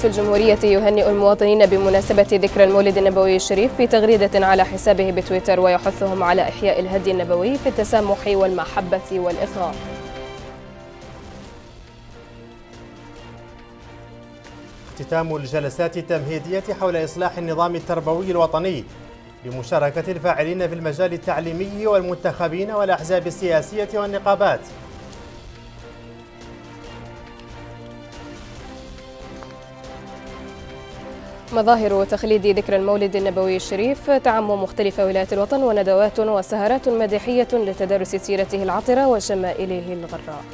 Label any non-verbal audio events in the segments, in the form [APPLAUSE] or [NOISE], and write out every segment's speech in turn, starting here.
رئيس الجمهورية يهنئ المواطنين بمناسبة ذكرى المولد النبوي الشريف في تغريدة على حسابه بتويتر ويحثهم على إحياء الهدي النبوي في التسامح والمحبة والإخاء اختتام الجلسات التمهيدية حول إصلاح النظام التربوي الوطني بمشاركة الفاعلين في المجال التعليمي والمنتخبين والأحزاب السياسية والنقابات مظاهر تخليد ذكرى المولد النبوي الشريف تعم مختلف ولايات الوطن وندوات وسهرات مديحية لتدارس سيرته العطرة وشمائله الغراء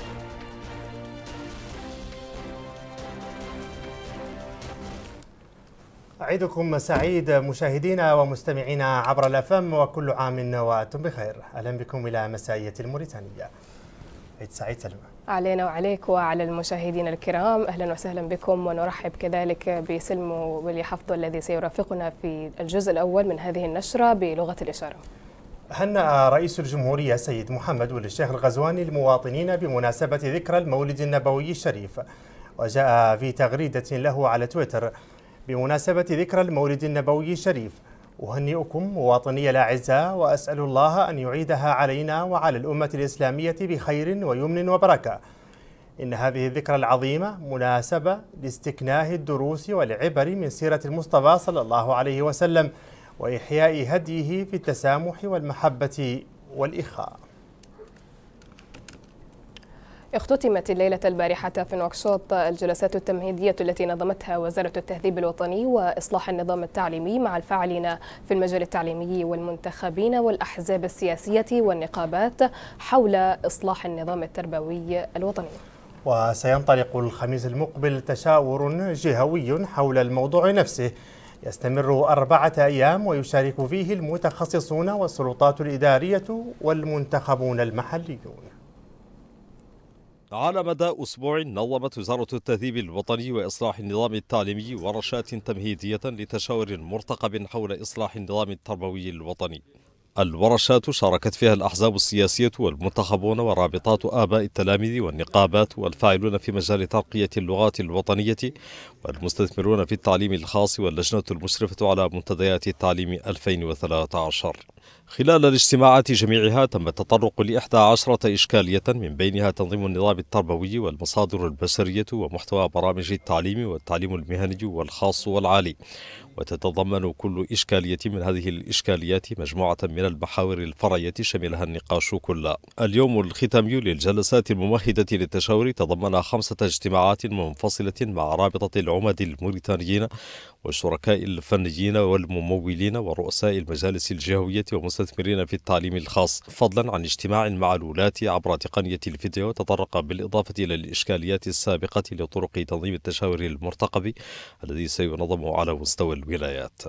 عيدكم سعيد مشاهدينا ومستمعينا عبر الافم وكل عام وانتم بخير اهلا بكم الى مسائيه الموريتانيه عيد سعيد سلمان علينا وعليك وعلى المشاهدين الكرام أهلا وسهلا بكم ونرحب كذلك بسلم ولي حفظه الذي سيرافقنا في الجزء الأول من هذه النشرة بلغة الإشارة هنأ رئيس الجمهورية السيد محمد ولي الشيخ الغزواني المواطنين بمناسبة ذكرى المولد النبوي الشريف وجاء في تغريدة له على تويتر بمناسبة ذكرى المولد النبوي الشريف أهنئكم مواطني الأعزاء وأسأل الله أن يعيدها علينا وعلى الأمة الإسلامية بخير ويمن وبركة إن هذه الذكرى العظيمة مناسبة لاستكناه الدروس والعبر من سيرة المصطفى صلى الله عليه وسلم وإحياء هديه في التسامح والمحبة والإخاء اختتمت الليلة البارحة في نوكسوت الجلسات التمهيدية التي نظمتها وزارة التهذيب الوطني وإصلاح النظام التعليمي مع الفاعلين في المجال التعليمي والمنتخبين والأحزاب السياسية والنقابات حول إصلاح النظام التربوي الوطني وسينطلق الخميس المقبل تشاور جهوي حول الموضوع نفسه يستمر أربعة أيام ويشارك فيه المتخصصون والسلطات الإدارية والمنتخبون المحليون على مدى أسبوع نظمت وزارة التهذيب الوطني وإصلاح النظام التعليمي ورشات تمهيدية لتشاور مرتقب حول إصلاح النظام التربوي الوطني الورشات شاركت فيها الأحزاب السياسية والمنتخبون ورابطات آباء التلاميذ والنقابات والفاعلون في مجال ترقية اللغات الوطنية والمستثمرون في التعليم الخاص واللجنة المشرفة على منتديات التعليم 2013 خلال الاجتماعات جميعها تم التطرق لإحدى عشرة إشكالية من بينها تنظيم النظام التربوي والمصادر البشرية ومحتوى برامج التعليم والتعليم المهني والخاص والعالي وتتضمن كل إشكالية من هذه الإشكاليات مجموعة من المحاور الفرعية شملها النقاش كله اليوم الختامي للجلسات الممهدة للتشاور تضمن خمسة اجتماعات منفصلة مع رابطة العمد الموريتانيين والشركاء الفنيين والممولين ورؤساء المجالس الجهوية ومستثمرين في التعليم الخاص فضلا عن اجتماع مع الولاة عبر تقنية الفيديو تطرق بالإضافة إلى الإشكاليات السابقة لطرق تنظيم التشاور المرتقب الذي سينظم على مستوى الولايات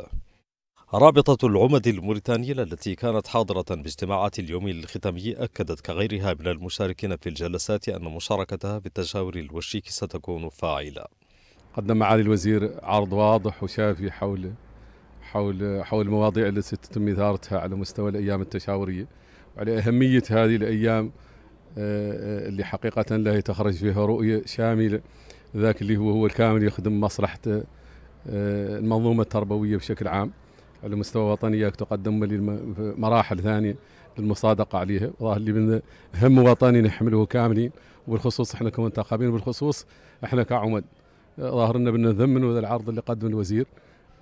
رابطة العمد الموريتانية التي كانت حاضرة باجتماعات اليوم الختامي أكدت كغيرها من المشاركين في الجلسات أن مشاركتها في التشاور الوشيك ستكون فاعلة قدم معالي الوزير عرض واضح وشافي حول حول حول المواضيع التي ستتم إثارتها على مستوى الأيام التشاورية وعلى أهمية هذه الأيام آه، آه، اللي حقيقة لا يتخرج فيها رؤية شاملة ذاك اللي هو هو الكامل يخدم مصلحة آه، المنظومه التربويه بشكل عام على مستوى وطني تقدم مراحل ثانيه للمصادقه عليها والله اللي من هم وطني نحمله كاملين وبالخصوص احنا كمنتخبين وبالخصوص احنا كعمد آه، ظاهرنا بدنا نذمن هذا العرض اللي قدمه الوزير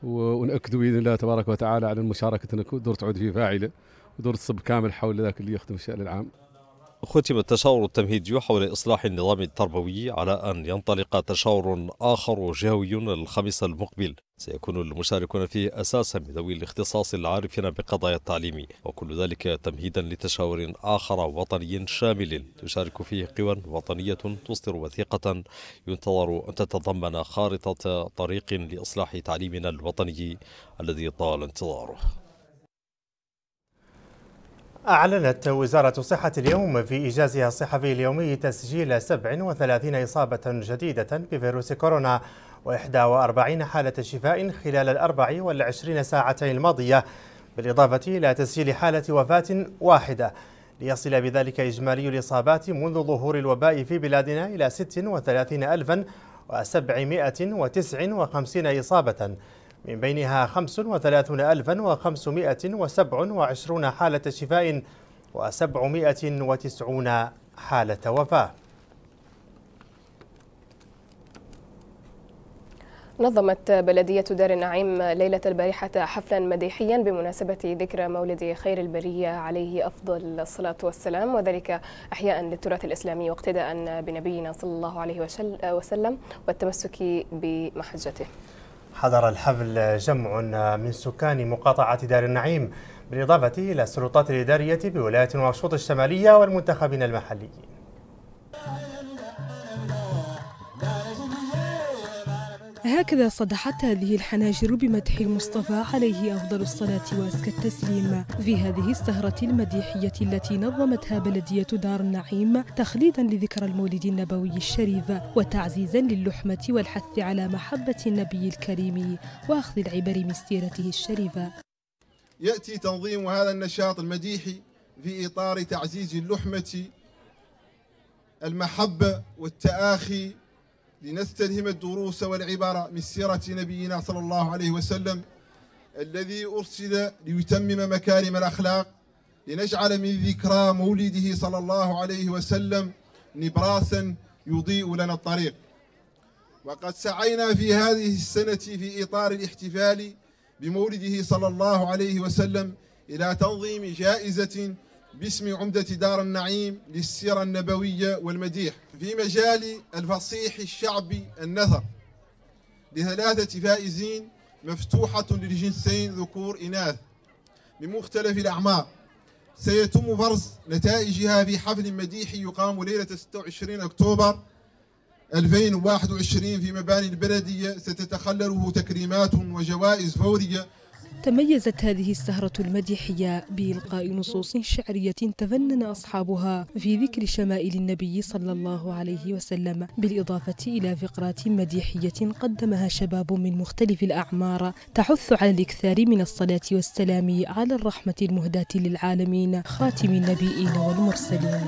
ونأكد باذن الله تبارك وتعالى على مشاركتنا دور تعود فيه فاعله ودور تصب كامل حول ذاك اللي يخدم الشأن العام ختم التشاور التمهيدي حول إصلاح النظام التربوي على أن ينطلق تشاور آخر جهوي الخميس المقبل سيكون المشاركون فيه أساسا من ذوي الاختصاص العارفين بقضايا التعليم وكل ذلك تمهيدا لتشاور آخر وطني شامل تشارك فيه قوى وطنية تصدر وثيقة ينتظر أن تتضمن خارطة طريق لإصلاح تعليمنا الوطني الذي طال انتظاره أعلنت وزارة الصحة اليوم في إيجازها الصحفي اليومي تسجيل 37 إصابة جديدة بفيروس كورونا و41 حالة شفاء خلال الأربع والعشرين ساعة الماضية بالإضافة إلى تسجيل حالة وفاة واحدة ليصل بذلك إجمالي الإصابات منذ ظهور الوباء في بلادنا إلى 36 ألفا إصابة من بينها 35527 حالة شفاء و790 حالة وفاة نظمت بلدية دار النعيم ليلة البارحة حفلا مديحيا بمناسبة ذكرى مولد خير البرية عليه أفضل الصلاة والسلام وذلك أحياء للتراث الإسلامي واقتداء بنبينا صلى الله عليه وسلم والتمسك بمحجته حضر الحفل جمع من سكان مقاطعة دار النعيم بالإضافة إلى السلطات الإدارية بولاية واشوط الشمالية والمنتخبين المحليين هكذا صدحت هذه الحناجر بمدح المصطفى عليه أفضل الصلاة وأزكى التسليم في هذه السهرة المديحية التي نظمتها بلدية دار النعيم تخليدا لذكرى المولد النبوي الشريف وتعزيزا للحمة والحث على محبة النبي الكريم وأخذ العبر من سيرته الشريفة يأتي تنظيم هذا النشاط المديحي في إطار تعزيز اللحمة المحبة والتآخي لنستلهم الدروس والعبر من سيرة نبينا صلى الله عليه وسلم الذي أرسل ليتمم مكارم الأخلاق لنجعل من ذكرى مولده صلى الله عليه وسلم نبراسا يضيء لنا الطريق وقد سعينا في هذه السنة في إطار الاحتفال بمولده صلى الله عليه وسلم إلى تنظيم جائزة باسم عمدة دار النعيم للسيرة النبوية والمديح في مجال الفصيح الشعبي النثر لثلاثة فائزين مفتوحة للجنسين ذكور إناث بمختلف الأعمار سيتم فرز نتائجها في حفل مديحي يقام ليلة 26 أكتوبر 2021 في مباني البلدية ستتخلله تكريمات وجوائز فورية تميزت هذه السهرة المديحية بإلقاء نصوص شعرية تفنن أصحابها في ذكر شمائل النبي صلى الله عليه وسلم بالإضافة إلى فقرات مديحية قدمها شباب من مختلف الأعمار تحث على الإكثار من الصلاة والسلام على الرحمة المهداة للعالمين خاتم النبيين والمرسلين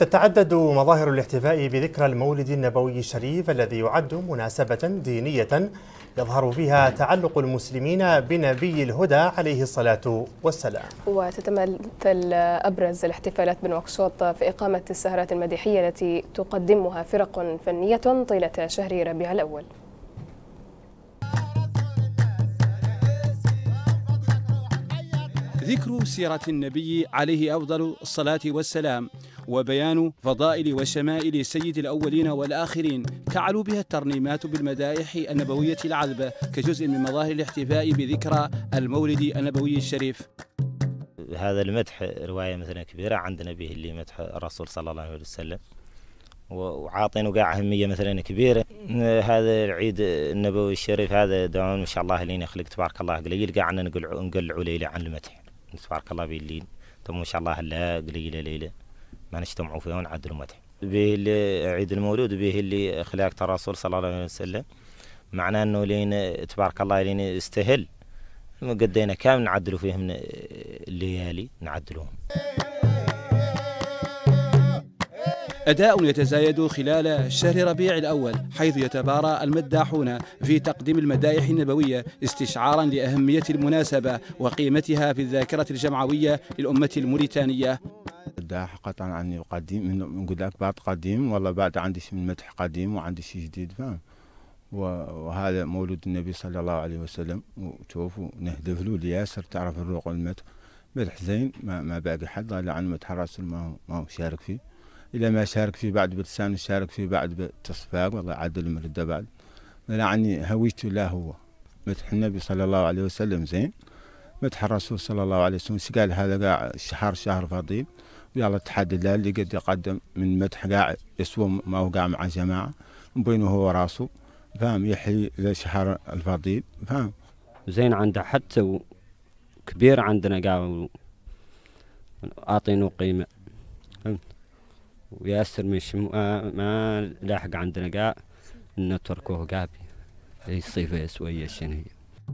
تتعدد مظاهر الاحتفاء بذكرى المولد النبوي الشريف الذي يعد مناسبة دينية يظهر فيها تعلق المسلمين بنبي الهدى عليه الصلاة والسلام وتتمثل أبرز الاحتفالات بنواكشوط في إقامة السهرات المديحية التي تقدمها فرق فنية طيلة شهر ربيع الأول ذكر سيرة النبي عليه أفضل الصلاة والسلام وبيان فضائل وشمائل سيد الأولين والآخرين تعلو بها الترنيمات بالمدائح النبوية العذبة كجزء من مظاهر الاحتفاء بذكرى المولد النبوي الشريف هذا المدح رواية مثلا كبيرة عندنا به اللي مدح الرسول صلى الله عليه وسلم وعاطين قاع أهمية مثلا كبيرة هذا العيد النبوي الشريف هذا دوام إن شاء الله لين يخلق تبارك الله قليل قاعنا نقلعوا نقلعوا ليلة عن المدح تبارك الله بالليل ثم ان شاء الله هلا قليله ليله ما نجتمعوا فيها ونعدلوا مدح به اللي عيد المولود به اللي خلاك الرسول صلى الله عليه وسلم معناه انه لين تبارك الله لين استهل قدينا كامل نعدلوا فيهم الليالي نعدلوهم أداء يتزايد خلال شهر ربيع الأول حيث يتبارى المداحون في تقديم المدائح النبوية استشعارا لأهمية المناسبة وقيمتها في الذاكرة الجمعوية للأمة الموريتانية مداح قطعا عني قديم نقول لك بعد قديم والله بعد عندي من مدح قديم وعندي شيء جديد فاهم وهذا مولود النبي صلى الله عليه وسلم وتشوفوا نهدف له لياسر تعرف الروق والمدح مدح زين ما, ما باقي حد الا عن مدح الرسول ما هو ما هو شارك فيه الى ما شارك فيه بعد بلسان شارك فيه بعد بالتصفاق والله عدل مرده بعد يعني هويته لا هو مدح النبي صلى الله عليه وسلم زين مدح الرسول صلى الله عليه وسلم قال هذا قاع الشهر شهر فضيل ويلا تحدى الله اللي قد يقدم من مدح قاع يسوى ما هو قاع مع جماعه من بينه هو راسه فاهم يحيي ذا الفضيل فاهم زين عنده حتى كبير عندنا قاع اعطينه قيمه وياسر من شم آه، ما لاحق عندنا قاع نتركوه قابي صيفه شوية شنو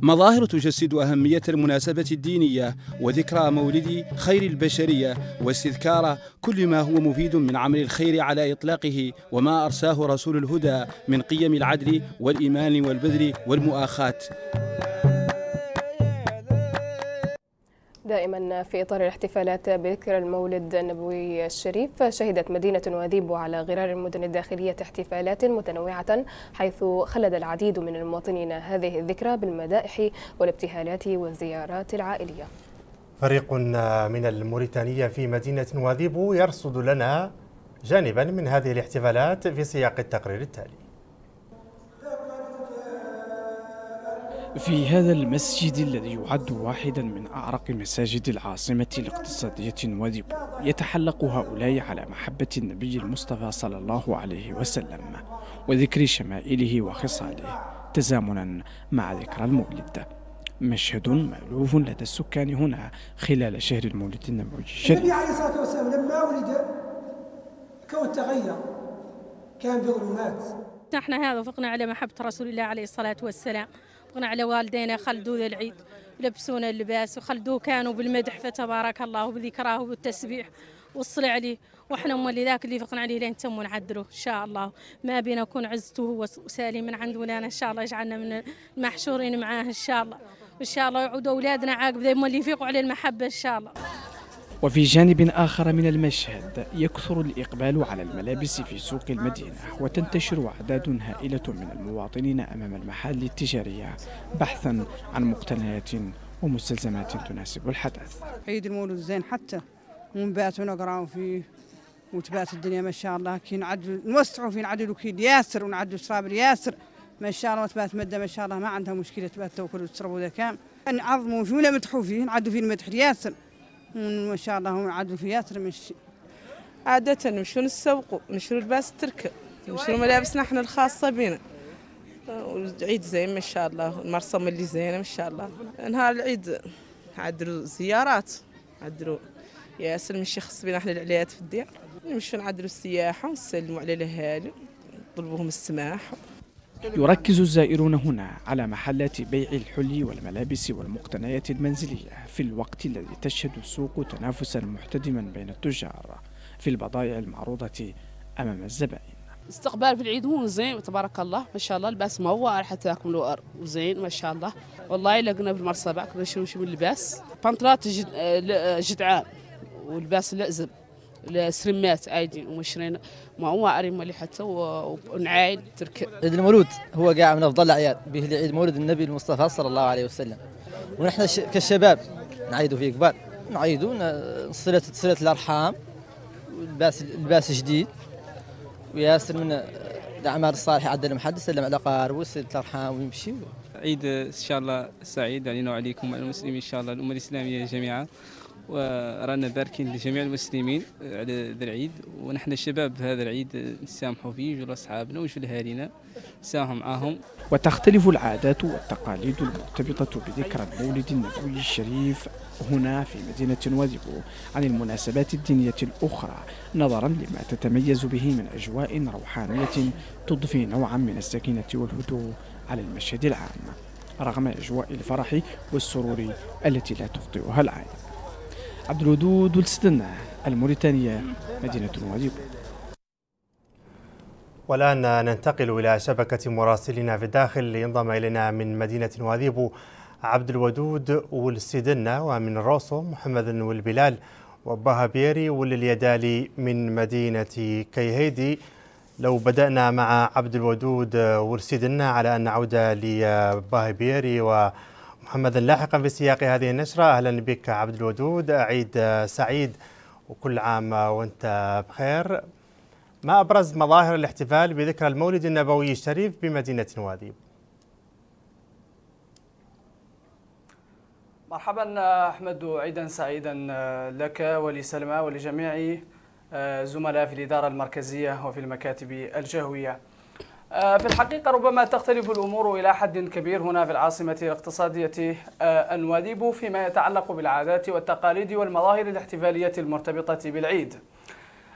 مظاهر تجسد أهمية المناسبة الدينية وذكرى مولد خير البشرية واستذكار كل ما هو مفيد من عمل الخير على إطلاقه وما أرساه رسول الهدى من قيم العدل والإيمان والبذل والمؤاخاة دائما في إطار الاحتفالات بذكرى المولد النبوي الشريف شهدت مدينة واديب على غرار المدن الداخلية احتفالات متنوعة حيث خلد العديد من المواطنين هذه الذكرى بالمدائح والابتهالات والزيارات العائلية فريق من الموريتانية في مدينة واديب يرصد لنا جانبا من هذه الاحتفالات في سياق التقرير التالي في هذا المسجد الذي يعد واحدا من أعرق مساجد العاصمة الاقتصادية نواديب يتحلق هؤلاء على محبة النبي المصطفى صلى الله عليه وسلم وذكر شمائله وخصاله تزامنا مع ذكرى المولد مشهد مألوف لدى السكان هنا خلال شهر المولد النبوي الشريف النبي عليه الصلاة والسلام لما ولد الكون تغير كان بظلمات نحن هذا وفقنا على محبة رسول الله عليه الصلاة والسلام توافقنا على والدينا خلدوا العيد لبسونا اللباس وخلدوا كانوا بالمدح فتبارك الله وبذكراه وبالتسبيح والصلاة عليه واحنا هما اللي ذاك اللي فقنا عليه لين تم نعدله ان شاء الله ما بينا نكون عزته هو من عند ولانا ان شاء الله يجعلنا من المحشورين معاه ان شاء الله وان شاء الله يعودوا اولادنا عاقب هما اللي يفيقوا على المحبه ان شاء الله وفي جانب آخر من المشهد يكثر الإقبال على الملابس في سوق المدينة وتنتشر أعداد هائلة من المواطنين أمام المحال التجارية بحثا عن مقتنيات ومستلزمات تناسب الحدث عيد المولود زين حتى ونبات ونقرأ فيه وتبات الدنيا ما شاء الله كي نعدل نوسعوا فيه نعدلوا كي ياسر ونعدلوا صابر ياسر ما شاء الله تبات مدة ما شاء الله ما عندها مشكلة تبات توكل وتشرب ذا كام نعظموا فيه ونمدحوا فيه نعدوا فيه المدح ياسر ما شاء الله هم عاد في ياتر مش عادة نمشوا السوق نشروا لباس ترك نشروا ملابسنا احنا الخاصة بينا والعيد زين ما شاء الله المرسم اللي زينة ما شاء الله نهار العيد عدرو زيارات عدرو ياسر مش يخص بينا احنا العليات في الديار نمشوا نعدلوا السياحة ونسلموا على الاهالي نطلبوهم السماح يركز الزائرون هنا على محلات بيع الحلي والملابس والمقتنيات المنزلية في الوقت الذي تشهد السوق تنافسا محتدما بين التجار في البضائع المعروضة أمام الزبائن استقبال في العيد مو زين تبارك الله ما شاء الله الباس ما هو حتى ياكلوا وزين ما شاء الله والله لقنا بالمرصبع كنا نشوف من اللباس بنطلات آه، آه، جدعان والباس لازم لسرمات عادي ومشرين ما هو مالي حتى ونعايد ترك عيد المولود هو كاع من أفضل الأعياد به عيد مولد النبي المصطفى صلى الله عليه وسلم ونحن كشباب نعيدوا فيه كبار نعيدوا صلة صلة الأرحام لباس لباس جديد وياسر من الاعمال الصالحه عندنا محد سلم على قارب وصله الارحام ويمشي عيد ان شاء الله سعيد علينا يعني وعليكم وعلى المسلمين ان شاء الله الامه الاسلاميه جميعا ورانا باركين لجميع المسلمين على ذا العيد ونحن الشباب في هذا العيد نسامحوا فيه جل أصحابنا وجل أهالينا نسامحوا معاهم وتختلف العادات والتقاليد المرتبطة بذكرى المولد النبوي الشريف هنا في مدينة واديبو عن المناسبات الدينية الأخرى نظرا لما تتميز به من أجواء روحانية تضفي نوعا من السكينة والهدوء على المشهد العام رغم أجواء الفرح والسرور التي لا تخطئها العادة عبد الودود والسدنة الموريتانية مدينة مغاديبو والآن ننتقل إلى شبكة مراسلنا في الداخل لينضم إلينا من مدينة نواذيبو عبد الودود والسدنة ومن روسو محمد والبلال وبهابيري والليدالي من مدينة كيهيدي لو بدأنا مع عبد الودود والسدنة على أن نعود لبهابيري و محمد لاحقا في سياق هذه النشرة أهلا بك عبد الودود عيد سعيد وكل عام وانت بخير ما أبرز مظاهر الاحتفال بذكرى المولد النبوي الشريف بمدينة نوادي مرحبا أحمد عيدا سعيدا لك ولسلمى ولجميع آه، زملاء في الإدارة المركزية وفي المكاتب الجهوية آه، في الحقيقة ربما تختلف الأمور إلى حد كبير هنا في العاصمة الاقتصادية آه، النواديب فيما يتعلق بالعادات والتقاليد والمظاهر الاحتفالية المرتبطة بالعيد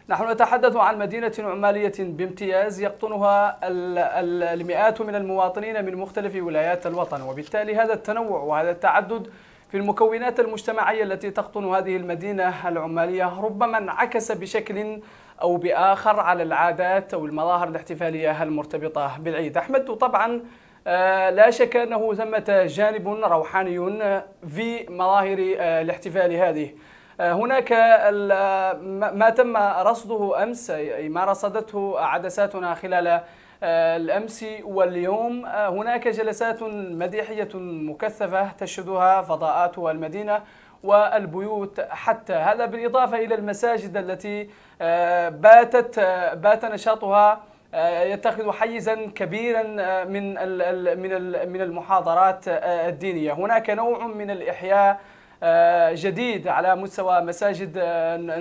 نحن نتحدث عن مدينة عمالية بامتياز يقطنها المئات من المواطنين من مختلف ولايات الوطن وبالتالي هذا التنوع وهذا التعدد في المكونات المجتمعية التي تقطن هذه المدينة العمالية ربما انعكس بشكل أو بآخر على العادات أو المظاهر الاحتفالية المرتبطة بالعيد أحمد وطبعا آه، لا شك أنه ثمة جانب روحاني آه، في مظاهر آه، الاحتفال هذه هناك ما تم رصده أمس أي ما رصدته عدساتنا خلال الأمس واليوم هناك جلسات مديحية مكثفة تشهدها فضاءات المدينة والبيوت حتى هذا بالإضافة إلى المساجد التي آه، باتت آه، بات نشاطها آه، يتخذ حيزا كبيرا من من من المحاضرات الدينيه، هناك نوع من الاحياء جديد على مستوى مساجد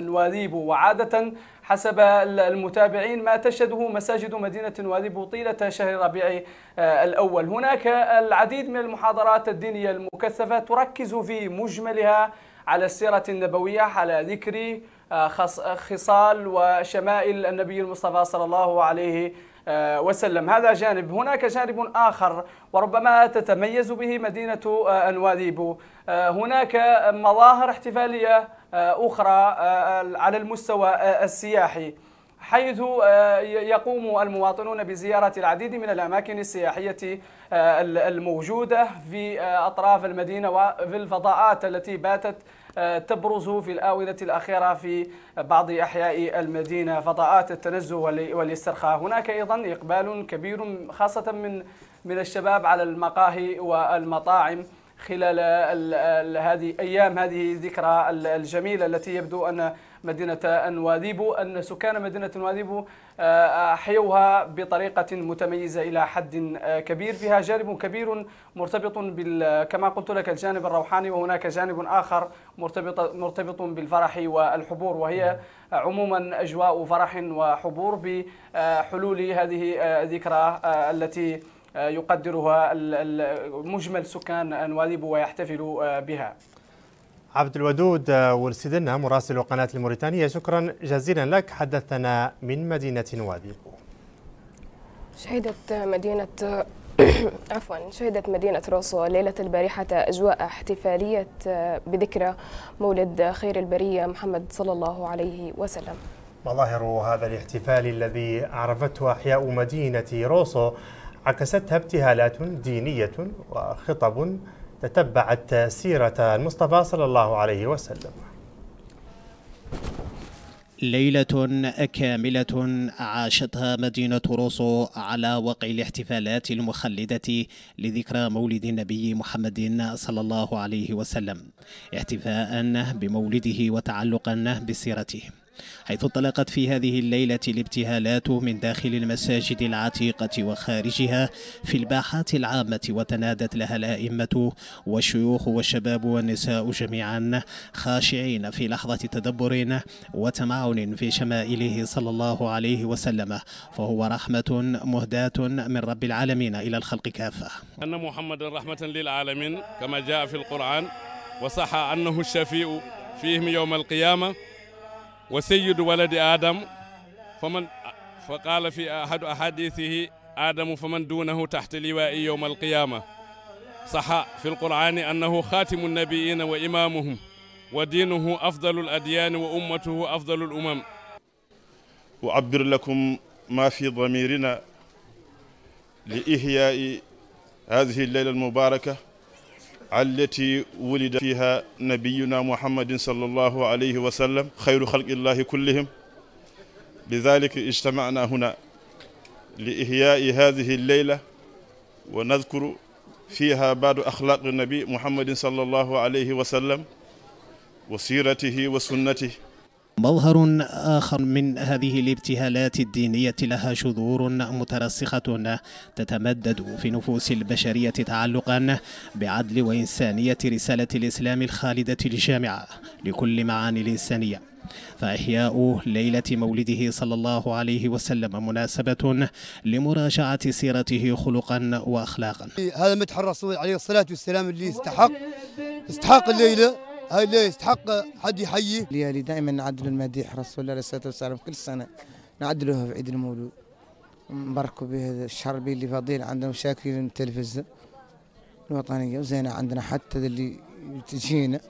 نواديبو وعاده حسب المتابعين ما تشهده مساجد مدينة وادي طيلة شهر ربيع آه، الأول هناك العديد من المحاضرات الدينية المكثفة تركز في مجملها على السيرة النبوية على ذكر آه، خصال وشمائل النبي المصطفى صلى الله عليه آه، وسلم هذا جانب هناك جانب آخر وربما تتميز به مدينة أنواديبو هناك مظاهر احتفالية آه، أخرى آه، آه، على المستوى السياحي حيث يقوم المواطنون بزيارة العديد من الأماكن السياحية الموجودة في أطراف المدينة وفي الفضاءات التي باتت تبرز في الآونة الأخيرة في بعض أحياء المدينة فضاءات التنزه والاسترخاء هناك أيضا إقبال كبير خاصة من من الشباب على المقاهي والمطاعم خلال هذه أيام هذه الذكرى الجميلة التي يبدو أن مدينة انواذيبو أن سكان مدينة انواذيبو آه، أحيوها بطريقة متميزة إلى حد آه، كبير فيها جانب كبير مرتبط بال كما قلت لك الجانب الروحاني وهناك جانب آخر مرتبط مرتبط بالفرح والحبور وهي عموما أجواء فرح وحبور بحلول هذه آه، الذكرى التي آه، يقدرها مجمل سكان نواليبو ويحتفلوا آه، بها عبد الودود آه، ورسيدنا مراسل قناة الموريتانية شكرا جزيلا لك حدثنا من مدينة نواليبو شهدت مدينة [COUGHS] عفوا شهدت مدينة روسو ليلة البارحة أجواء احتفالية بذكرى مولد خير البرية محمد صلى الله عليه وسلم مظاهر هذا الاحتفال الذي عرفته أحياء مدينة روسو عكستها ابتهالات دينية وخطب تتبعت سيرة المصطفى صلى الله عليه وسلم ليلة كاملة عاشتها مدينة روسو على وقع الاحتفالات المخلدة لذكرى مولد النبي محمد صلى الله عليه وسلم احتفاء بمولده وتعلقا بسيرته حيث انطلقت في هذه الليلة الابتهالات من داخل المساجد العتيقة وخارجها في الباحات العامة وتنادت لها الأئمة والشيوخ والشباب والنساء جميعا خاشعين في لحظة تدبر وتمعن في شمائله صلى الله عليه وسلم فهو رحمة مهداة من رب العالمين إلى الخلق كافة أن محمد رحمة للعالمين كما جاء في القرآن وصح أنه الشفيء فيهم يوم القيامة وسيد ولد آدم فمن فقال في أحد أحاديثه آدم فمن دونه تحت لواء يوم القيامة صح في القرآن أنه خاتم النبيين وإمامهم ودينه أفضل الأديان وأمته أفضل الأمم أعبر لكم ما في ضميرنا لإحياء هذه الليلة المباركة التي ولد فيها نبينا محمد صلى الله عليه وسلم خير خلق الله كلهم لذلك اجتمعنا هنا لإحياء هذه الليلة ونذكر فيها بعض أخلاق النبي محمد صلى الله عليه وسلم وسيرته وسنته مظهر آخر من هذه الابتهالات الدينية لها شذور مترسخة تتمدد في نفوس البشرية تعلقا بعدل وإنسانية رسالة الإسلام الخالدة الجامعة لكل معاني الإنسانية فإحياء ليلة مولده صلى الله عليه وسلم مناسبة لمراجعة سيرته خلقا وأخلاقا هذا ما الرسول عليه الصلاة والسلام اللي استحق استحق الليلة هاي اللي يستحق حد يحييه ليالي دائما نعدل المديح رسول الله عليه الصلاه والسلام كل سنه نعدلوها في عيد المولود نباركوا به الشهر اللي فاضيين عندنا مشاكل التلفزه الوطنيه وزينه عندنا حتى اللي تجينا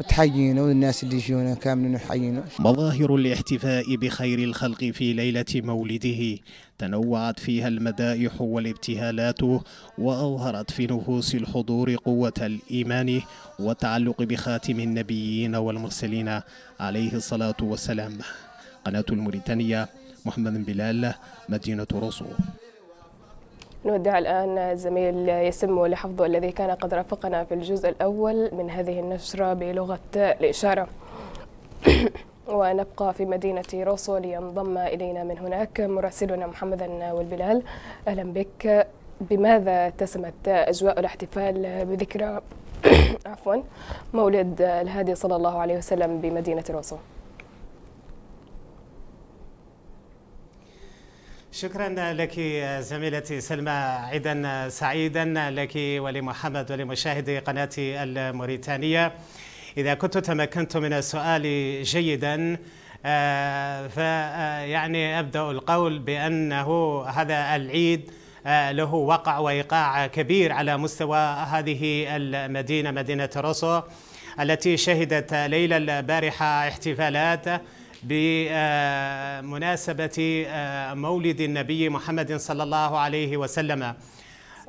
وتحيينا والناس اللي يجونا كاملين يحيينا مظاهر الاحتفاء بخير الخلق في ليله مولده تنوعت فيها المدائح والابتهالات وأظهرت في نفوس الحضور قوة الإيمان والتعلق بخاتم النبيين والمرسلين عليه الصلاة والسلام قناة الموريتانية محمد بلال مدينة رسو نودع الآن الزميل يسم لحفظه الذي كان قد رافقنا في الجزء الأول من هذه النشرة بلغة الإشارة ونبقى في مدينة روسو لينضم إلينا من هناك مراسلنا محمد والبلال أهلا بك بماذا اتسمت أجواء الاحتفال بذكرى [COUGHS] عفوا مولد الهادي صلى الله عليه وسلم بمدينة روسو شكرا لك زميلتي سلمى عيدا سعيدا لك ولمحمد ولمشاهدي قناة الموريتانية إذا كنت تمكنت من السؤال جيدا آه، فيعني آه، أبدأ القول بأنه هذا العيد آه، له وقع وإيقاع كبير على مستوى هذه المدينة مدينة روسو التي شهدت ليلة البارحة احتفالات بمناسبة مولد النبي محمد صلى الله عليه وسلم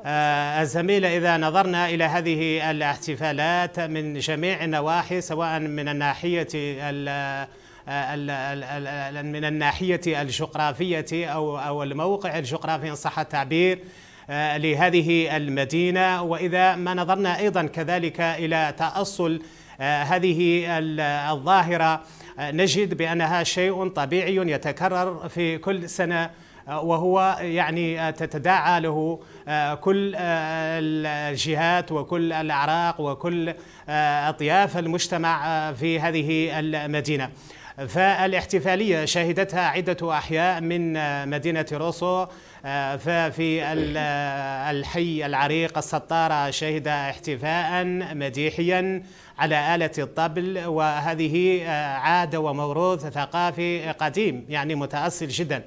آه، الزميلة إذا نظرنا إلى هذه الاحتفالات من جميع النواحي سواء من الناحية آه، من الناحية الجغرافية أو أو الموقع الجغرافي إن صح التعبير آه، لهذه المدينة وإذا ما نظرنا أيضا كذلك إلى تأصل هذه الظاهرة نجد بأنها شيء طبيعي يتكرر في كل سنة آه، وهو يعني آه، تتداعى له آه، كل الجهات وكل الأعراق وكل أطياف المجتمع في هذه المدينة فالاحتفالية شهدتها عدة أحياء من مدينة روسو ففي الحي العريق السطارة شهد احتفاء مديحيا على آلة الطبل وهذه عادة وموروث ثقافي قديم يعني متأصل جداً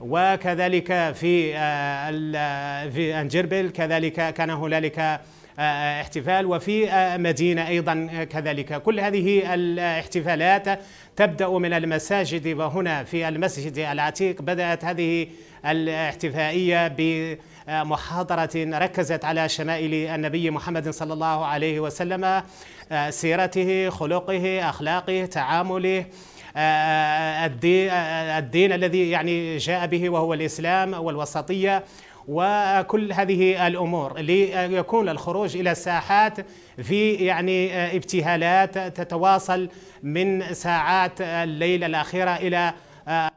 وكذلك في آه، في أنجربل كذلك كان هنالك آه، احتفال وفي آه، مدينة أيضا كذلك كل هذه الاحتفالات تبدأ من المساجد وهنا في المسجد العتيق بدأت هذه الاحتفائية بمحاضره ركزت على شمائل النبي محمد صلى الله عليه وسلم سيرته خلقه أخلاقه تعامله الدين الذي يعني جاء به وهو الإسلام والوسطية وكل هذه الامور ليكون الخروج الى الساحات في يعني آه، ابتهالات تتواصل من ساعات الليل الاخيره الى آه،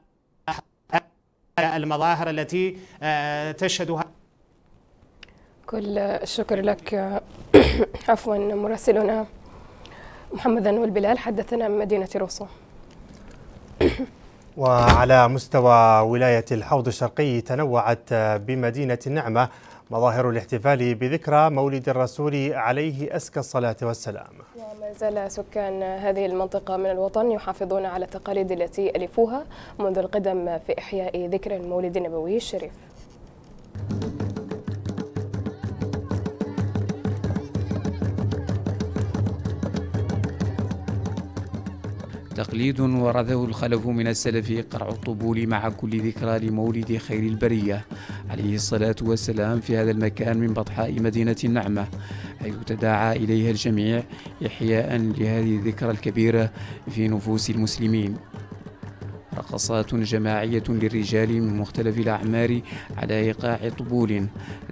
المظاهر التي آه، تشهدها كل الشكر لك [COUGHS] عفوا مراسلنا محمد انور بلال حدثنا من مدينه روسو وعلى مستوى ولاية الحوض الشرقي تنوعت بمدينة النعمة مظاهر الاحتفال بذكرى مولد الرسول عليه أزكى الصلاة والسلام وما زال سكان هذه المنطقة من الوطن يحافظون على التقاليد التي ألفوها منذ القدم في إحياء ذكرى المولد النبوي الشريف تقليد ورثه الخلف من السلف قرع الطبول مع كل ذكرى لمولد خير البرية عليه الصلاة والسلام في هذا المكان من بطحاء مدينة النعمة حيث تداعى إليها الجميع إحياء لهذه الذكرى الكبيرة في نفوس المسلمين رقصات جماعية للرجال من مختلف الأعمار على إيقاع طبول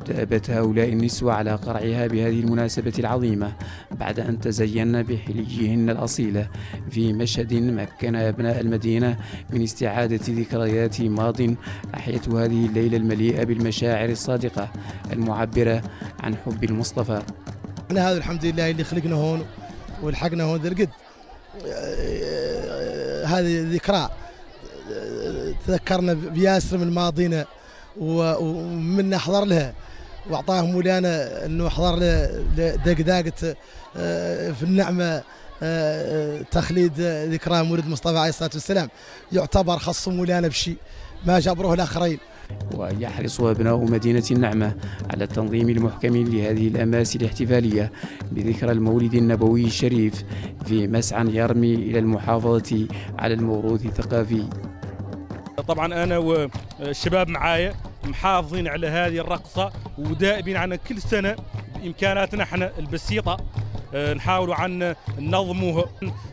دابت هؤلاء النسوة على قرعها بهذه المناسبة العظيمة بعد أن تزين بحليهن الأصيلة في مشهد مكن أبناء المدينة من استعادة ذكريات ماض أحيت هذه الليلة المليئة بالمشاعر الصادقة المعبرة عن حب المصطفى احنا هذا الحمد لله اللي خلقنا هون ولحقنا هون ذي القد هذه ذكرى تذكرنا بياسر من ماضينا ومنا حضر لها واعطاه مولانا انه حضر دقداقه آه، في النعمه آه، آه، تخليد ذكرى مولد مصطفى عليه الصلاه والسلام يعتبر خص مولانا بشيء ما جبروه الاخرين ويحرص أبناء مدينة النعمة على التنظيم المحكم لهذه الأماس الاحتفالية بذكرى المولد النبوي الشريف في مسعى يرمي إلى المحافظة على الموروث الثقافي طبعا انا والشباب معايا محافظين على هذه الرقصه ودائبين عنها كل سنه بامكاناتنا احنا البسيطه آه، نحاولوا عن نظموها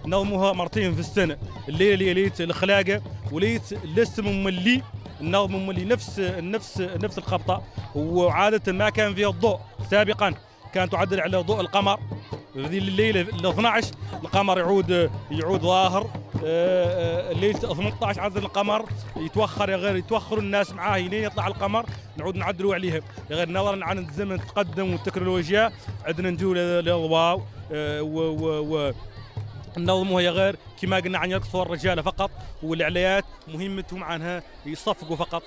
نظموها مرتين في السنه الليله ليت الخلاقه وليت الاسم ملي النظم ملي نفس نفس نفس الخبطه وعاده ما كان فيها الضوء سابقا كانت تعدل على ضوء القمر هذه الليله ال 12 القمر يعود يعود ظاهر ليله 18 عدل القمر يتوخر يا غير يتوخر الناس معاه لين يطلع القمر نعود نعدلوا عليه يا غير نظرا عن الزمن التقدم والتكنولوجيا عندنا نجوا للضواء آه، نظموها يا غير كما قلنا عن يرقصوا الرجال فقط والعليات مهمتهم عنها يصفقوا فقط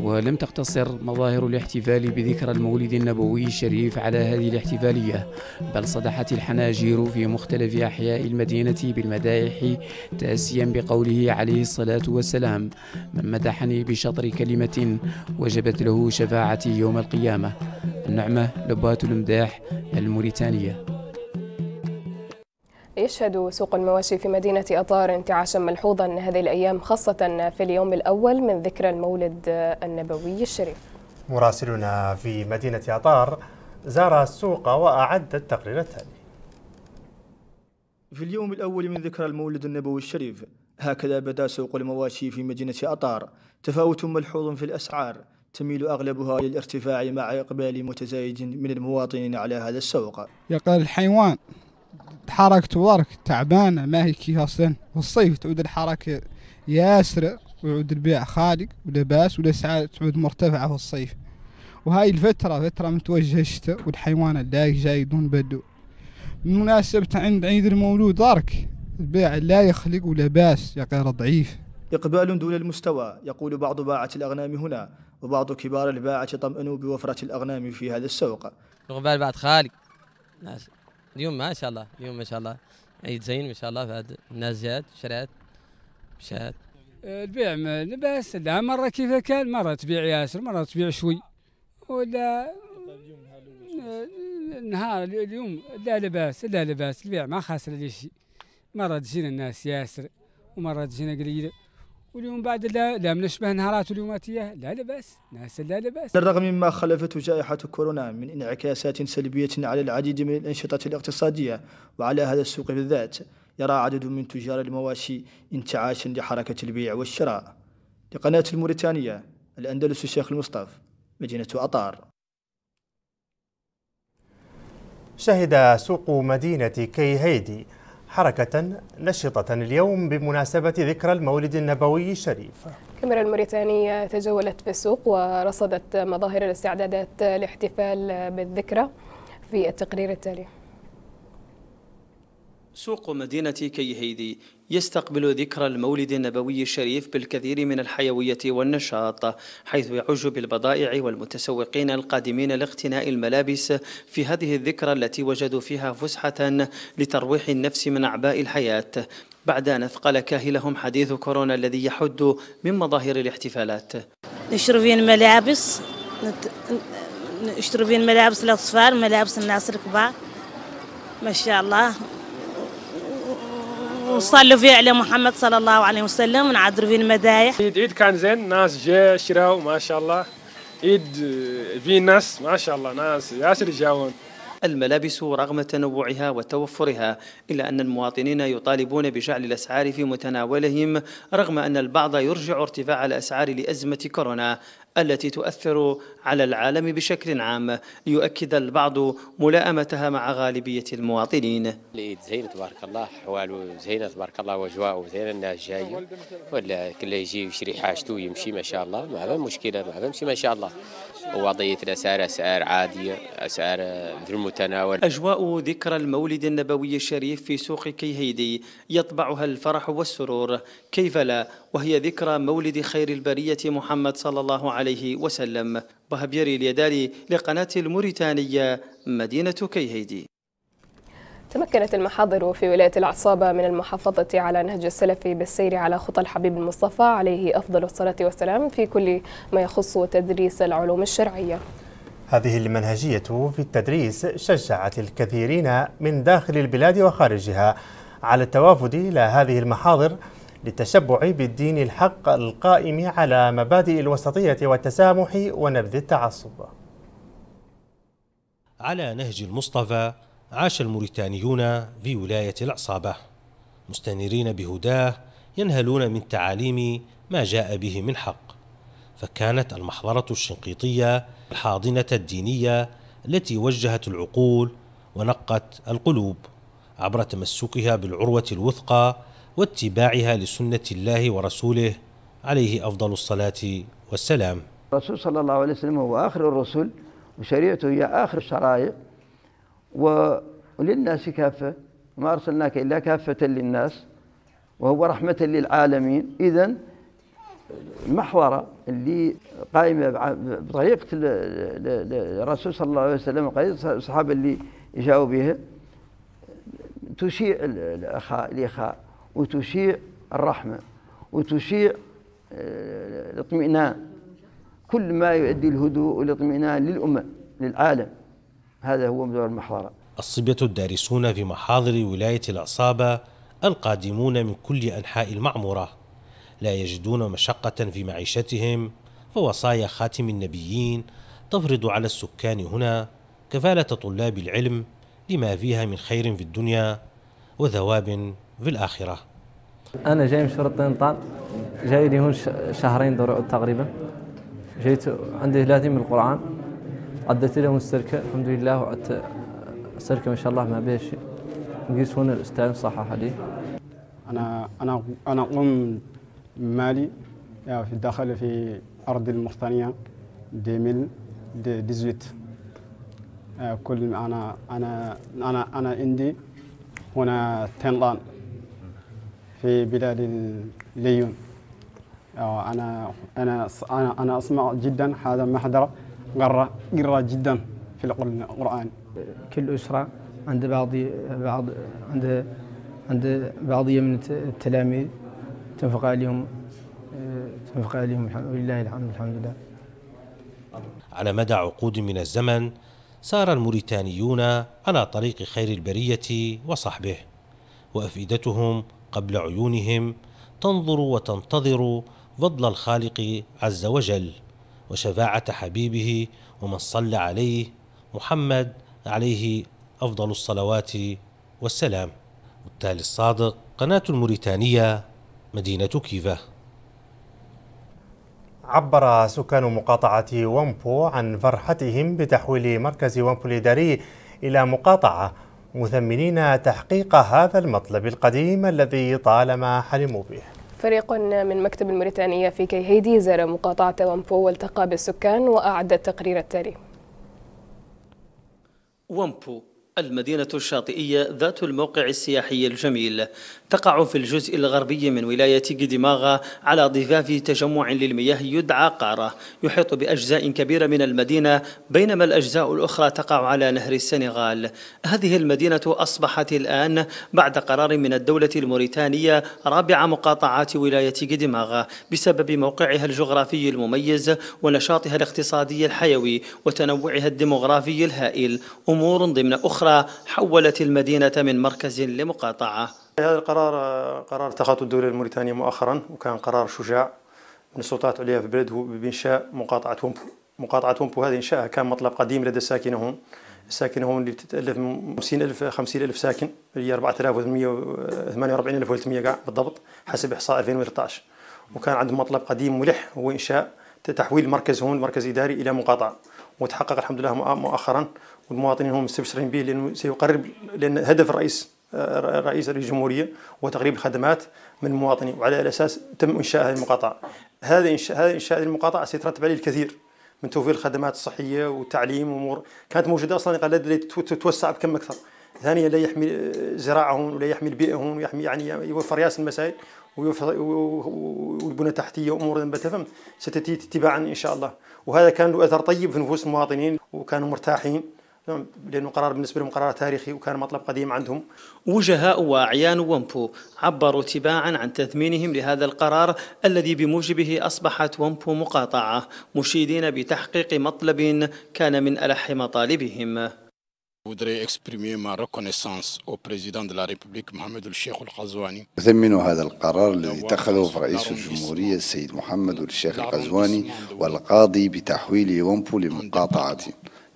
ولم تقتصر مظاهر الاحتفال بذكرى المولد النبوي الشريف على هذه الاحتفالية بل صدحت الحناجير في مختلف أحياء المدينة بالمدائح تأسيا بقوله عليه الصلاة والسلام من مدحني بشطر كلمة وجبت له شفاعتي يوم القيامة النعمة لبات المداح الموريتانية يشهد سوق المواشي في مدينة أطار انتعاشا ملحوظا هذه الأيام خاصة في اليوم الأول من ذكرى المولد النبوي الشريف مراسلنا في مدينة أطار زار السوق وأعد التقرير التالي في اليوم الأول من ذكرى المولد النبوي الشريف هكذا بدا سوق المواشي في مدينة أطار تفاوت ملحوظ في الأسعار تميل أغلبها للارتفاع مع إقبال متزايد من المواطنين على هذا السوق يقال الحيوان حركة وراك تعبانة ما هي كي أصلا في الصيف تعود الحركة ياسرة ويعود البيع خالق ولباس والأسعار تعود مرتفعة في الصيف وهاي الفترة فترة متوجهة الشتاء والحيوان اللايق جاي دون بدو بالمناسبة عند عيد المولود دارك البيع لا يخلق لباس يا غير ضعيف إقبال دون المستوى يقول بعض باعة الأغنام هنا وبعض كبار الباعة طمأنوا بوفرة الأغنام في هذا السوق إقبال بعد خالق ناس اليوم ما شاء الله اليوم ما شاء الله عيد زين ما شاء الله فهاد الناس جات شرات مشات البيع لباس لا مره كيف كان مره تبيع ياسر مره تبيع شوي ولا النهار اليوم لا لباس لا لباس البيع ما خاسر لي شيء مره تجينا الناس ياسر ومره تجينا قليله واليوم بعد لا, لا منشبه نهارات اليوماتية لا لباس ناس لا لباس بالرغم مما خلفته جائحة كورونا من انعكاسات سلبية على العديد من الأنشطة الاقتصادية وعلى هذا السوق بالذات يرى عدد من تجار المواشي انتعاشا لحركة البيع والشراء لقناة الموريتانية الأندلس الشيخ المصطفى مدينة أطار شهد سوق مدينة كي حركة نشطة اليوم بمناسبة ذكرى المولد النبوي الشريف الكاميرا الموريتانية تجولت في السوق ورصدت مظاهر الاستعدادات لاحتفال بالذكرى في التقرير التالي سوق مدينة كيهيدي يستقبل ذكرى المولد النبوي الشريف بالكثير من الحيوية والنشاط حيث يعج بالبضائع والمتسوقين القادمين لاقتناء الملابس في هذه الذكرى التي وجدوا فيها فسحة لترويح النفس من أعباء الحياة بعد أن أثقل كاهلهم حديث كورونا الذي يحد من مظاهر الاحتفالات نشرب فين ملابس نشتروا فين ملابس الأطفال ملابس الناس الكبار ما شاء الله وصلوا فيه على محمد صلى الله عليه وسلم ونعذروا فيه المدايح عيد عيد كان زين ناس جا شراو ما شاء الله عيد آه، في ناس ما شاء الله ناس ياسر جاون الملابس رغم تنوعها وتوفرها إلا أن المواطنين يطالبون بجعل الأسعار في متناولهم رغم أن البعض يرجع ارتفاع الأسعار لأزمة كورونا التي تؤثر على العالم بشكل عام ليؤكد البعض ملائمتها مع غالبية المواطنين العيد زين تبارك الله حواله زينه تبارك الله واجواء زين الناس جاية ولا كل يجي يشري حاجته ويمشي ما شاء الله ما هذا مشكلة ما هذا ما شاء الله وضعية الأسعار أسعار عادية أسعار في المتناول أجواء ذكرى المولد النبوي الشريف في سوق كيهيدي يطبعها الفرح والسرور كيف لا وهي ذكرى مولد خير البرية محمد صلى الله عليه وسلم وهبيري اليدالي لقناة الموريتانية مدينة كيهيدي تمكنت المحاضر في ولاية العصابة من المحافظة على نهج السلف بالسير على خطى الحبيب المصطفى عليه أفضل الصلاة والسلام في كل ما يخص تدريس العلوم الشرعية هذه المنهجية في التدريس شجعت الكثيرين من داخل البلاد وخارجها على التوافد إلى هذه المحاضر للتشبع بالدين الحق القائم على مبادئ الوسطية والتسامح ونبذ التعصب على نهج المصطفى عاش الموريتانيون في ولاية العصابة مستنيرين بهداه ينهلون من تعاليم ما جاء به من حق فكانت المحضرة الشنقيطية الحاضنة الدينية التي وجهت العقول ونقت القلوب عبر تمسكها بالعروة الوثقى واتباعها لسنة الله ورسوله عليه أفضل الصلاة والسلام الرسول صلى الله عليه وسلم هو آخر الرسل وشريعته هي آخر الشرائع وللناس كافة ما أرسلناك إلا كافة للناس وهو رحمة للعالمين إذا المحورة اللي قائمة بطريقة الرسول صلى الله عليه وسلم وطريقة الصحابة اللي جاؤوا بها تشيع الأخاء الإخاء وتشيع الرحمة وتشيع آه، الاطمئنان كل ما يؤدي الهدوء والاطمئنان للأمة للعالم هذا هو موضوع المحاضرة الصبية الدارسون في محاضر ولاية العصابة القادمون من كل أنحاء المعمورة لا يجدون مشقة في معيشتهم فوصايا خاتم النبيين تفرض على السكان هنا كفالة طلاب العلم لما فيها من خير في الدنيا وثواب في الآخرة أنا جاي من شرطة طنطان جاي لي هون شهرين تقريبا جيت عندي 30 من القرآن عدت لهم السركة الحمد لله وعدت السركة آه، ما شاء الله ما بيش نقيس هنا الأستاذ صحح لي أنا أنا أنا أم مالي آه، في الداخل في أرض المختانية 2018 آه، كل أنا أنا أنا أنا عندي هنا تنلان في بلاد الليون أنا أنا أنا أسمع جدا هذا المحضر قرة قرة جدا في القرآن كل أسرة عند بعض بعض عند عند بعضية من التلاميذ تنفق عليهم تنفق عليهم ولله الحمد الحمد لله على مدى عقود من الزمن سار الموريتانيون على طريق خير البرية وصحبه وأفئدتهم قبل عيونهم تنظر وتنتظر فضل الخالق عز وجل وشفاعة حبيبه ومن صلى عليه محمد عليه أفضل الصلوات والسلام التالي الصادق قناة الموريتانية مدينة كيفا عبر سكان مقاطعة وامبو عن فرحتهم بتحويل مركز وامبو الإداري إلى مقاطعة مثمنين تحقيق هذا المطلب القديم الذي طالما حلموا به فريق من مكتب الموريتانية في كي هيدي زار مقاطعة وامبو والتقى بالسكان وأعد التقرير التالي وامبو المدينة الشاطئية ذات الموقع السياحي الجميل تقع في الجزء الغربي من ولاية قدماغا على ضفاف تجمع للمياه يدعى قارة يحيط بأجزاء كبيرة من المدينة بينما الأجزاء الأخرى تقع على نهر السنغال هذه المدينة أصبحت الآن بعد قرار من الدولة الموريتانية رابع مقاطعات ولاية قدماغا بسبب موقعها الجغرافي المميز ونشاطها الاقتصادي الحيوي وتنوعها الديمغرافي الهائل أمور ضمن أخرى أخرى حولت المدينة من مركز لمقاطعة هذا القرار قرار اتخذته الدولة الموريتانية مؤخرا وكان قرار شجاع من السلطات العليا في البلد بإنشاء مقاطعة ومبو مقاطعة ومبو هذه إنشاءها كان مطلب قديم لدى الساكنة هون الساكنة هون اللي بتتألف من 50000 50000 ساكن هي 300 كاع بالضبط حسب إحصاء 2013 وكان عندهم مطلب قديم ملح هو إنشاء تحويل مركز هون مركز إداري إلى مقاطعة وتحقق الحمد لله مؤخرا والمواطنين هم مستبشرين به لانه سيقرب لان هدف الرئيس آه، رئيس الجمهوريه هو تقريب الخدمات من المواطنين وعلى الاساس تم انشاء هذه المقاطعه. هذا انشاء هذا انشاء هذه المقاطعه سيترتب عليه الكثير من توفير الخدمات الصحيه والتعليم وامور كانت موجوده اصلا قال تتوسع بكم اكثر. ثانيا لا يحمي زراعهم ولا يحمي بيئهم ويحمي يعني يوفر ياس المسائل والبنى التحتيه وامور ما تفهم ستاتي تباعا ان شاء الله وهذا كان له اثر طيب في نفوس المواطنين وكانوا مرتاحين لأنه قرار بالنسبة لهم قرار تاريخي وكان مطلب قديم عندهم وجهاء وأعيان ومبو عبروا تباعا عن تثمينهم لهذا القرار الذي بموجبه أصبحت ومبو مقاطعة مشيدين بتحقيق مطلب كان من ألح مطالبهم voudrais exprimer ma reconnaissance au président de la République Mohamed الشيخ القزواني. أثمن هذا القرار الذي اتخذه رئيس الجمهورية السيد محمد الشيخ القزواني والقاضي بتحويل ومبو لمقاطعة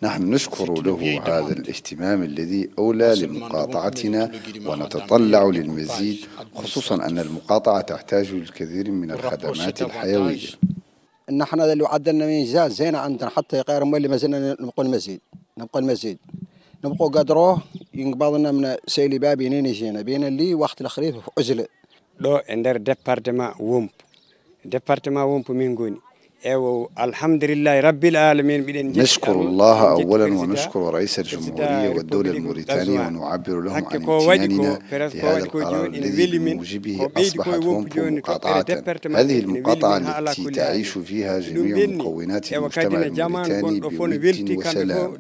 نحن نشكر له هذا الاهتمام الذي أولى لمقاطعتنا ونتطلع للمزيد خصوصا أن المقاطعة تحتاج للكثير من الخدمات الحيوية نحن اللي عدلنا جزاز زينا عندنا حتى غير مولي ما زلنا نبقى المزيد نبقى المزيد نبقوا قدروه ينقبضنا من سيلي بابي نيني جينا بين اللي وقت الخريف عزلة لو اندر ديبارتما وومب ديبارتما وومب مين قوني إيوه، الحمد لله رب العالمين نشكر الله أولا ونشكر رئيس الجمهورية والدولة الموريتانية ونعبر لهم عن امتناننا لهذا القرار الذي بموجبه أصبحت ومبو مقاطعة هذه المقاطعة التي تعيش فيها جميع مكونات إيوه، المجتمع الموريتاني بود وسلام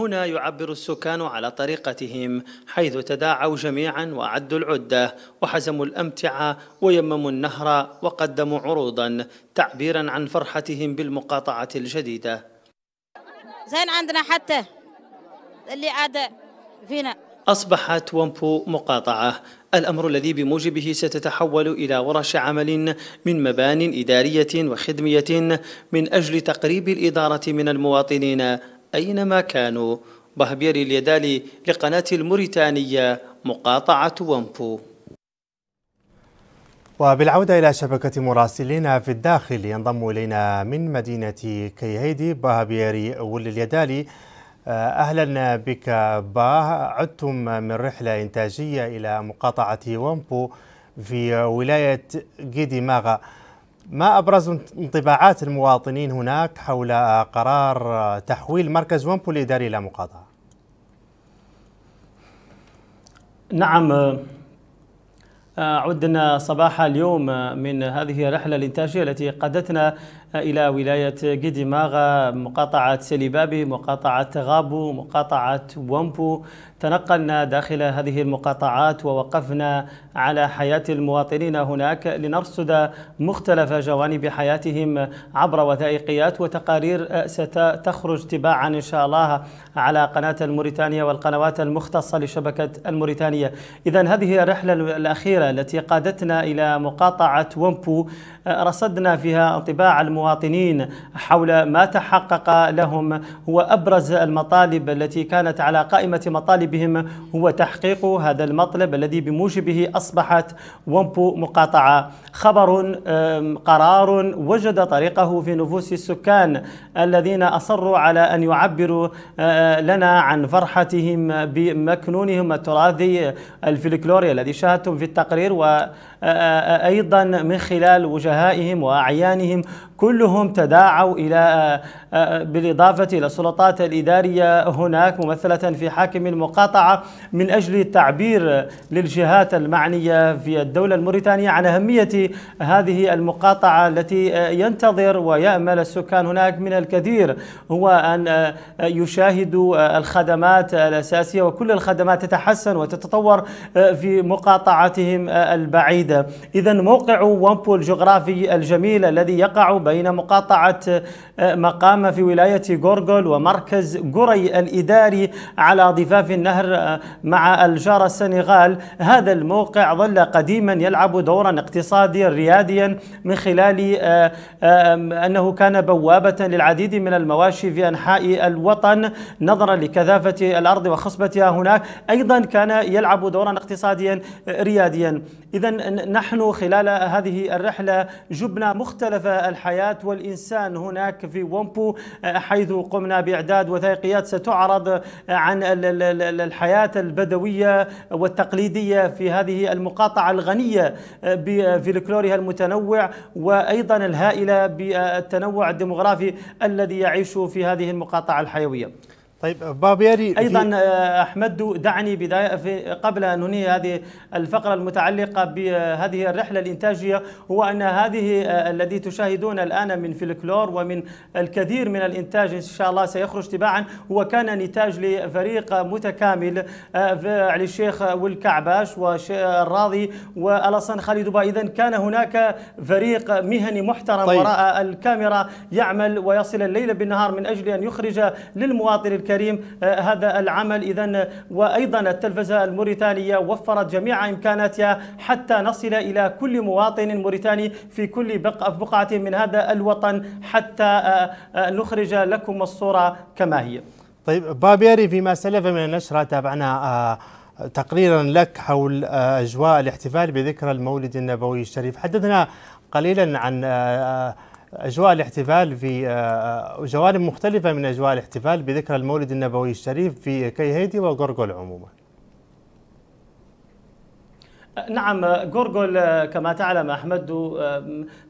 هنا يعبر السكان على طريقتهم حيث تداعوا جميعا وأعدوا العدة وحزموا الأمتعة ويمموا النهر وقدموا عروضا تعبيرا عن فرحتهم بالمقاطعة الجديدة زين عندنا حتى اللي عاد فينا أصبحت ومبو مقاطعة الأمر الذي بموجبه ستتحول إلى ورش عمل من مبان إدارية وخدمية من أجل تقريب الإدارة من المواطنين أينما كانوا بهبير اليدالي لقناة الموريتانية مقاطعة ومبو وبالعودة إلى شبكة مراسلين في الداخل ينضم إلينا من مدينة كيهيدي بهبيري أول اليدالي آه، أهلا بك باه عدتم من رحلة إنتاجية إلى مقاطعة وامبو في ولاية جيدي ماغا ما أبرز انطباعات المواطنين هناك حول قرار تحويل مركز وامبو الإداري إلى مقاطعة؟ نعم آه، عدنا صباح اليوم آه، من هذه الرحلة الإنتاجية التي قادتنا إلى ولاية قديماغا مقاطعة سليبابي مقاطعة غابو مقاطعة وامبو تنقلنا داخل هذه المقاطعات ووقفنا على حياة المواطنين هناك لنرصد مختلف جوانب حياتهم عبر وثائقيات وتقارير ستخرج تباعا إن شاء الله على قناة الموريتانية والقنوات المختصة لشبكة الموريتانية إذا هذه الرحلة الأخيرة التي قادتنا إلى مقاطعة ومبو رصدنا فيها انطباع المواطنين المواطنين حول ما تحقق لهم هو أبرز المطالب التي كانت على قائمة مطالبهم هو تحقيق هذا المطلب الذي بموجبه أصبحت ومبو مقاطعة خبر قرار وجد طريقه في نفوس السكان الذين أصروا على أن يعبروا آه، لنا عن فرحتهم بمكنونهم التراثي الفلكلوري الذي شاهدتم في التقرير و أيضا من خلال وجهائهم وأعيانهم كلهم تداعوا إلى آه، آه، بالإضافة إلى السلطات الإدارية هناك ممثلة في حاكم المقاطعة من أجل التعبير للجهات المعنية في الدولة الموريتانية عن أهمية هذه المقاطعة التي آه، ينتظر ويأمل السكان هناك من الكثير هو أن يشاهدوا الخدمات الأساسية وكل الخدمات تتحسن وتتطور في مقاطعتهم البعيدة جديدة إذا موقع وامبو الجغرافي الجميل الذي يقع بين مقاطعة آه، مقام في ولاية غورغول ومركز غوري الإداري على ضفاف النهر آه، مع الجارة السنغال هذا الموقع ظل قديما يلعب دورا اقتصاديا رياديا من خلال آه، أنه كان بوابة للعديد من المواشي في أنحاء الوطن نظرا لكثافة الأرض وخصبتها هناك أيضا كان يلعب دورا اقتصاديا رياديا إذا نحن خلال هذه الرحلة جبنا مختلف الحياة والإنسان هناك في وومبو حيث قمنا بإعداد وثائقيات ستعرض عن الحياة البدوية والتقليدية في هذه المقاطعة الغنية بفلكلورها المتنوع وأيضا الهائلة بالتنوع الديمغرافي الذي يعيش في هذه المقاطعة الحيوية طيب بابيري ايضا آه، احمد دعني بدايه في قبل ان ننهي هذه الفقره المتعلقه بهذه الرحله الانتاجيه هو ان هذه آه، الذي تشاهدون الان من فلكلور ومن الكثير من الانتاج ان شاء الله سيخرج تباعا هو كان نتاج لفريق متكامل آه، علي الشيخ والكعباش والراضي والاصن خالد با اذا كان هناك فريق مهني محترم طيب. وراء الكاميرا يعمل ويصل الليل بالنهار من اجل ان يخرج للمواطن الكريم الكريم آه، هذا العمل إذا وأيضا التلفزة الموريتانية وفرت جميع إمكاناتها حتى نصل إلى كل مواطن موريتاني في كل بقعة من هذا الوطن حتى آه، آه، نخرج لكم الصورة كما هي طيب بابيري فيما سلف من النشرة تابعنا تقريرا لك حول أجواء الاحتفال بذكرى المولد النبوي الشريف حدثنا قليلا عن أجواء الاحتفال في آه، آه، جوانب مختلفة من أجواء الاحتفال بذكرى المولد النبوي الشريف في كيهيدي وغرغل عموما آه، نعم غورغول كما تعلم أحمد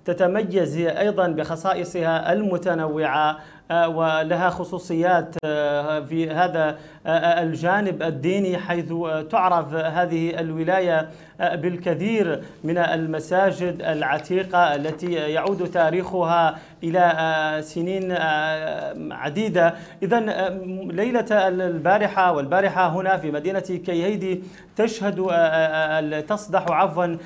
تتميز أيضا بخصائصها المتنوعة ولها خصوصيات في هذا الجانب الديني حيث تعرف هذه الولاية بالكثير من المساجد العتيقة التي يعود تاريخها إلى سنين عديدة إذا ليلة البارحة والبارحة هنا في مدينة كيهيدي تشهد تصدح عفوا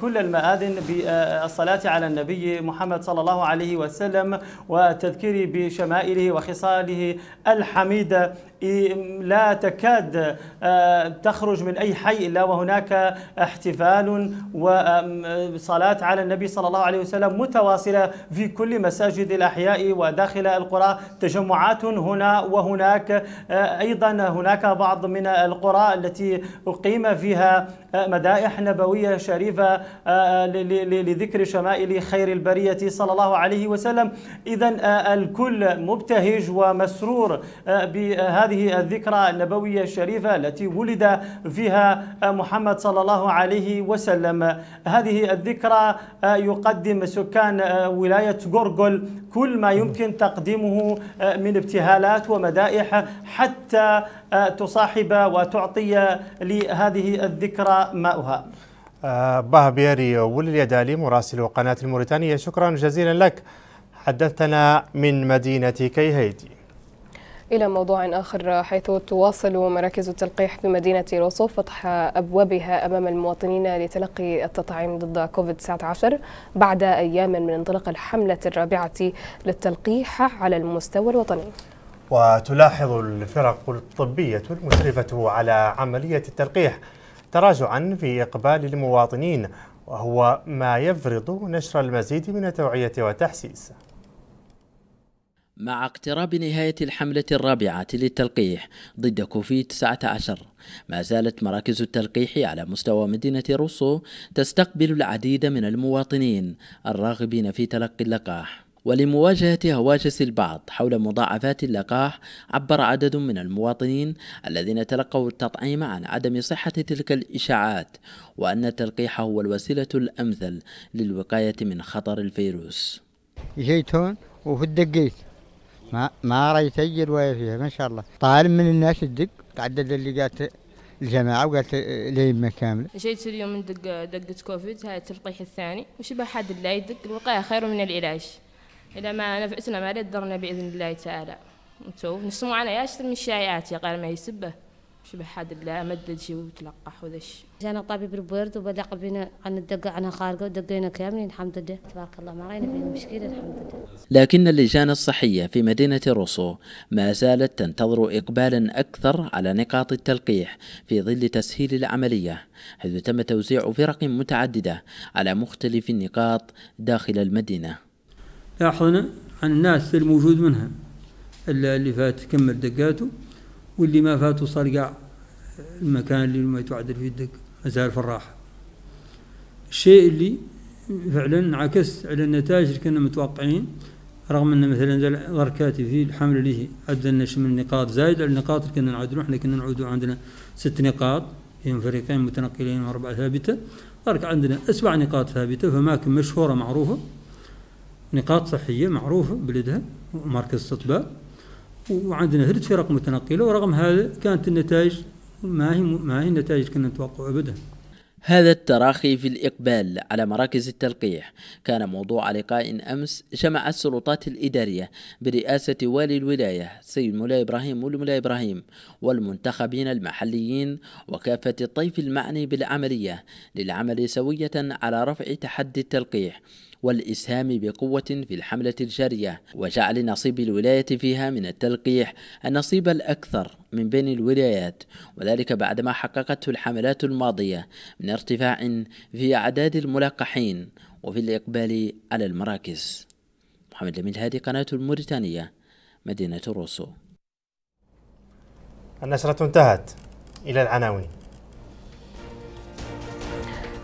كل المآذن بالصلاة على النبي محمد صلى الله عليه وسلم وتذكير بشمائله وخصاله الحميدة لا تكاد آه، تخرج من أي حي إلا وهناك احتفال وصلاة على النبي صلى الله عليه وسلم متواصلة في كل مساجد الأحياء وداخل القرى تجمعات هنا وهناك آه، أيضا هناك بعض من القرى التي أقيم فيها آه، مدائح نبوية شريفة لذكر شمائل خير البرية صلى الله عليه وسلم إذا الكل مبتهج ومسرور بهذه هذه الذكرى النبوية الشريفة التي ولد فيها محمد صلى الله عليه وسلم هذه الذكرى آه، يقدم سكان آه، ولاية غورغول كل ما يمكن تقديمه آه، من ابتهالات ومدائح حتى تصاحب وتعطي لهذه الذكرى ماؤها بياري ولليدالي مراسل قناة الموريتانية شكرا جزيلا لك حدثتنا من مدينة كيهيدي إلى موضوع آخر حيث تواصل مراكز التلقيح في مدينة روسو فتح أبوابها أمام المواطنين لتلقي التطعيم ضد كوفيد-19 بعد أيام من انطلاق الحملة الرابعة للتلقيح على المستوى الوطني وتلاحظ الفرق الطبية المشرفة على عملية التلقيح تراجعا في إقبال المواطنين وهو ما يفرض نشر المزيد من التوعية والتحسيس مع اقتراب نهاية الحملة الرابعة للتلقيح ضد كوفيد 19 ما زالت مراكز التلقيح على مستوى مدينة روسو تستقبل العديد من المواطنين الراغبين في تلقي اللقاح ولمواجهة هواجس البعض حول مضاعفات اللقاح عبر عدد من المواطنين الذين تلقوا التطعيم عن عدم صحة تلك الإشاعات وأن التلقيح هو الوسيلة الأمثل للوقاية من خطر الفيروس جيت هون وفي الدقيت ما ما رايت يسجل ولا فيها ما شاء الله طالب من الناس الدق تعدد اللي قالت الجماعه وقالت الائمه كامله. جيت اليوم من دق دقه كوفيد هاي التلقيح الثاني وشبه حد لا يدق الوقايه خير من العلاج. إذا ما نفعتنا ما درنا باذن الله تعالى. نتوب نسمو على ياشر من الشائعات يا قال ما يسبه. شبه حد لا مد تجي وتلقح وذا الشيء. جانا طبيب البرد وبدا بينا عن الدقة عنها خارقة ودقينا كاملين الحمد لله تبارك الله ما راينا فيه مشكلة الحمد لله. لكن اللجان الصحية في مدينة روسو ما زالت تنتظر إقبالا أكثر على نقاط التلقيح في ظل تسهيل العملية حيث تم توزيع فرق متعددة على مختلف النقاط داخل المدينة. لاحظنا عن الناس الموجود منها اللي فات كمل دقاته واللي ما فات صار قاع المكان اللي ما يتعدل في يدك مازال في الراحه الشيء اللي فعلا انعكس على النتائج اللي كنا متوقعين رغم ان مثلا بركاتي في الحمل اللي ادى النش من نقاط زايد على النقاط اللي كنا نعدلو احنا كنا نعودوا عندنا ست نقاط بين فريقين متنقلين واربعه ثابته صار عندنا اسبع نقاط ثابته في اماكن مشهوره معروفه نقاط صحيه معروفه بلدها ومركز استطباب وعندنا ثلاث فرق متنقله ورغم هذا كانت النتائج ما هي ما هي النتائج كنا نتوقع ابدا هذا التراخي في الإقبال على مراكز التلقيح كان موضوع لقاء أمس جمع السلطات الإدارية برئاسة والي الولاية سيد مولاي إبراهيم والمولاي إبراهيم والمنتخبين المحليين وكافة الطيف المعني بالعملية للعمل سوية على رفع تحدي التلقيح والإسهام بقوة في الحملة الجارية وجعل نصيب الولاية فيها من التلقيح النصيب الأكثر من بين الولايات وذلك بعدما حققته الحملات الماضية من ارتفاع في أعداد الملقحين وفي الإقبال على المراكز محمد لمن هذه قناة الموريتانية مدينة روسو النشرة انتهت إلى العناوين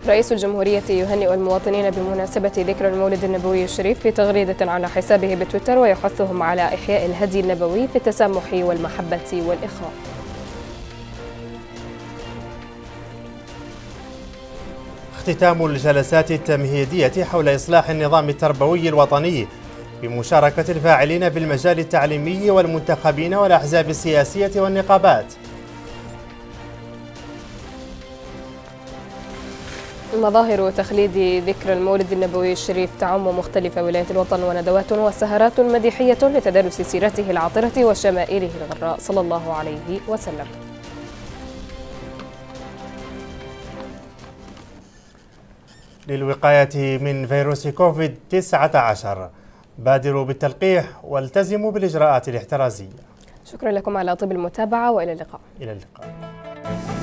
رئيس الجمهورية يهنئ المواطنين بمناسبة ذكرى المولد النبوي الشريف في تغريدة على حسابه بتويتر ويحثهم على إحياء الهدي النبوي في التسامح والمحبة والإخاء اختتام الجلسات التمهيدية حول إصلاح النظام التربوي الوطني بمشاركة الفاعلين في المجال التعليمي والمنتخبين والأحزاب السياسية والنقابات مظاهر تخليد ذكرى المولد النبوي الشريف تعم مختلف ولايات الوطن وندوات وسهرات مديحية لتدارس سيرته العطرة وشمائله الغراء صلى الله عليه وسلم للوقاية من فيروس كوفيد-19 بادروا بالتلقيح والتزموا بالإجراءات الاحترازية شكرا لكم على طيب المتابعة وإلى اللقاء إلى اللقاء